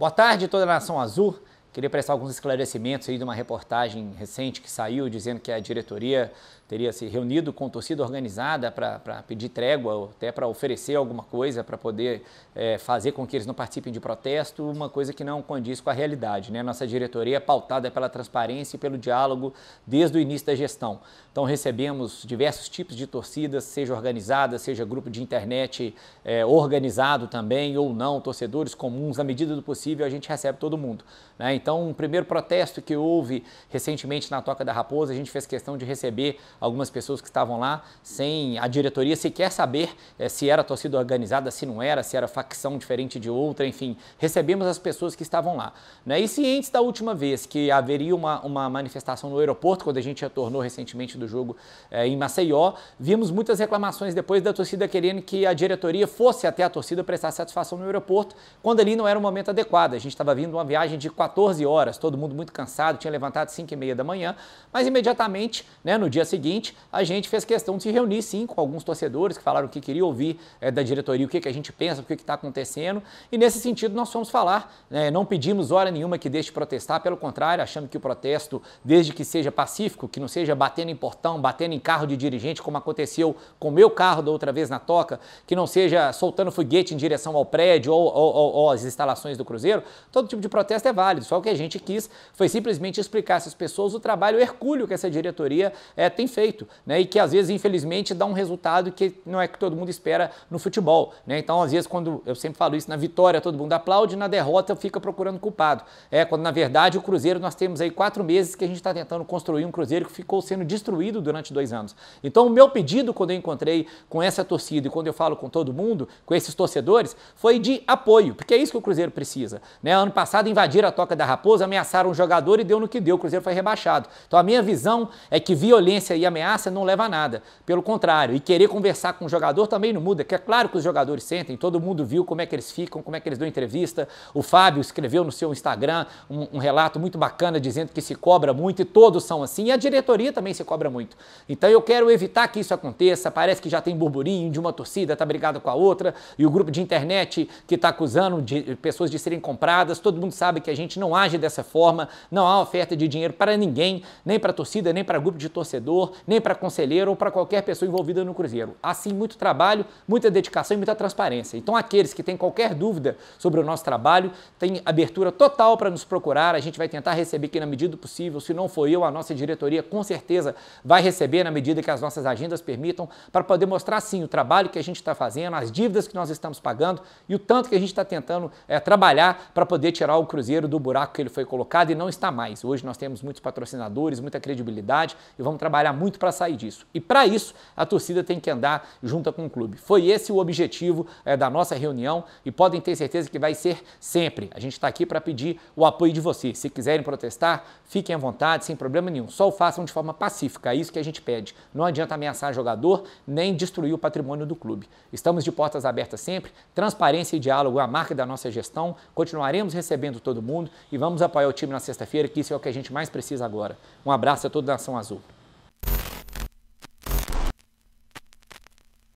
Boa tarde, toda a nação azul. Queria prestar alguns esclarecimentos aí de uma reportagem recente que saiu dizendo que a diretoria teria se reunido com torcida organizada para pedir trégua, até para oferecer alguma coisa para poder é, fazer com que eles não participem de protesto, uma coisa que não condiz com a realidade. Né? Nossa diretoria é pautada pela transparência e pelo diálogo desde o início da gestão. Então recebemos diversos tipos de torcidas, seja organizada, seja grupo de internet é, organizado também ou não, torcedores comuns, à medida do possível a gente recebe todo mundo. Né? Então, o um primeiro protesto que houve recentemente na Toca da Raposa, a gente fez questão de receber algumas pessoas que estavam lá sem a diretoria sequer saber é, se era torcida organizada, se não era, se era facção diferente de outra, enfim, recebemos as pessoas que estavam lá. Né? E cientes da última vez que haveria uma, uma manifestação no aeroporto, quando a gente retornou recentemente do jogo é, em Maceió, vimos muitas reclamações depois da torcida querendo que a diretoria fosse até a torcida prestar satisfação no aeroporto, quando ali não era o momento adequado. A gente estava vindo uma viagem de 14 horas, todo mundo muito cansado, tinha levantado 5 e meia da manhã, mas imediatamente, né, no dia seguinte, seguinte, a gente fez questão de se reunir sim com alguns torcedores que falaram o que queria ouvir é, da diretoria, o que, que a gente pensa, o que está acontecendo. E nesse sentido nós fomos falar, né, não pedimos hora nenhuma que deixe protestar, pelo contrário, achando que o protesto, desde que seja pacífico, que não seja batendo em portão, batendo em carro de dirigente, como aconteceu com o meu carro da outra vez na toca, que não seja soltando foguete em direção ao prédio ou, ou, ou, ou às instalações do Cruzeiro, todo tipo de protesto é válido. Só o que a gente quis foi simplesmente explicar às essas pessoas o trabalho hercúleo que essa diretoria é, tem feito feito, né? E que às vezes, infelizmente, dá um resultado que não é que todo mundo espera no futebol, né? Então, às vezes, quando eu sempre falo isso, na vitória todo mundo aplaude, na derrota fica procurando culpado. É, quando na verdade o Cruzeiro nós temos aí quatro meses que a gente está tentando construir um Cruzeiro que ficou sendo destruído durante dois anos. Então, o meu pedido quando eu encontrei com essa torcida e quando eu falo com todo mundo, com esses torcedores, foi de apoio, porque é isso que o Cruzeiro precisa, né? Ano passado invadiram a toca da Raposa, ameaçaram um jogador e deu no que deu, o Cruzeiro foi rebaixado. Então, a minha visão é que violência e ameaça não leva a nada. Pelo contrário, e querer conversar com o jogador também não muda, que é claro que os jogadores sentem, todo mundo viu como é que eles ficam, como é que eles dão entrevista. O Fábio escreveu no seu Instagram um, um relato muito bacana dizendo que se cobra muito e todos são assim, e a diretoria também se cobra muito. Então eu quero evitar que isso aconteça, parece que já tem burburinho de uma torcida, tá brigado com a outra, e o grupo de internet que está acusando de pessoas de serem compradas, todo mundo sabe que a gente não age dessa forma, não há oferta de dinheiro para ninguém, nem para torcida, nem para grupo de torcedor nem para conselheiro ou para qualquer pessoa envolvida no Cruzeiro. Assim, muito trabalho, muita dedicação e muita transparência. Então, aqueles que têm qualquer dúvida sobre o nosso trabalho, têm abertura total para nos procurar. A gente vai tentar receber aqui na medida do possível. Se não for eu, a nossa diretoria com certeza vai receber na medida que as nossas agendas permitam, para poder mostrar sim o trabalho que a gente está fazendo, as dívidas que nós estamos pagando e o tanto que a gente está tentando é, trabalhar para poder tirar o Cruzeiro do buraco que ele foi colocado e não está mais. Hoje nós temos muitos patrocinadores, muita credibilidade e vamos trabalhar muito para sair disso. E para isso, a torcida tem que andar junto com o clube. Foi esse o objetivo é, da nossa reunião e podem ter certeza que vai ser sempre. A gente está aqui para pedir o apoio de vocês. Se quiserem protestar, fiquem à vontade, sem problema nenhum. Só o façam de forma pacífica, é isso que a gente pede. Não adianta ameaçar jogador nem destruir o patrimônio do clube. Estamos de portas abertas sempre, transparência e diálogo é a marca da nossa gestão. Continuaremos recebendo todo mundo e vamos apoiar o time na sexta-feira, que isso é o que a gente mais precisa agora. Um abraço a toda a Nação Azul.